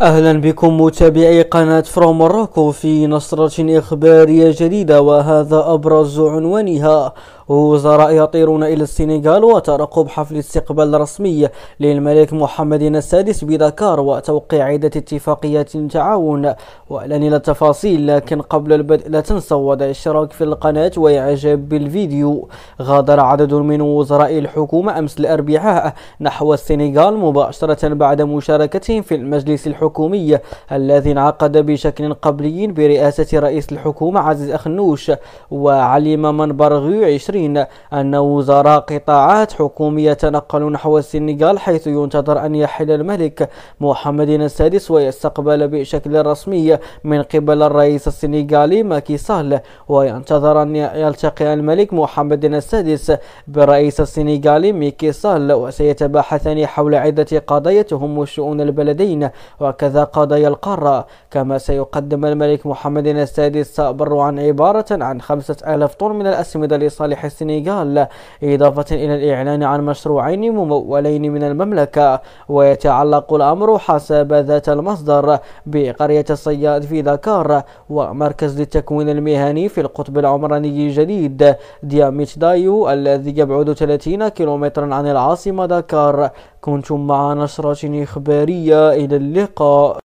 اهلا بكم متابعي قناة فرو مراكو في نصرة اخبارية جديدة وهذا ابرز عنوانها وزراء يطيرون إلى السنغال وترقب حفل استقبال رسمي للملك محمد السادس بدكار وتوقيع عدة اتفاقيات تعاون وأعلن التفاصيل لكن قبل البدء لا تنسوا وضع الاشتراك في القناة وإعجاب بالفيديو غادر عدد من وزراء الحكومة أمس الأربعاء نحو السنغال مباشرة بعد مشاركتهم في المجلس الحكومي الذي انعقد بشكل قبلي برئاسة رئيس الحكومة عزيز أخنوش وعلم منبر غيو 20 المصريين أن وزراء قطاعات حكومية تنقلوا نحو السنغال حيث ينتظر أن يحل الملك محمد السادس ويستقبل بشكل رسمي من قبل الرئيس السنغالي ماكي سال وينتظر أن يلتقي الملك محمد السادس بالرئيس السنغالي ميكي سال وسيتباحثان حول عدة قضايا تهم شؤون البلدين وكذا قضايا القارة كما سيقدم الملك محمد السادس تبرعا عبارة عن 5000 طن من الأسمدة لصالح السنغال إضافة إلى الإعلان عن مشروعين ممولين من المملكة ويتعلق الأمر حسب ذات المصدر بقرية الصياد في دكار ومركز للتكوين المهني في القطب العمراني الجديد دياميت دايو الذي يبعد 30 كيلومترا عن العاصمة دكار كنتم مع نشرة إخبارية إلى اللقاء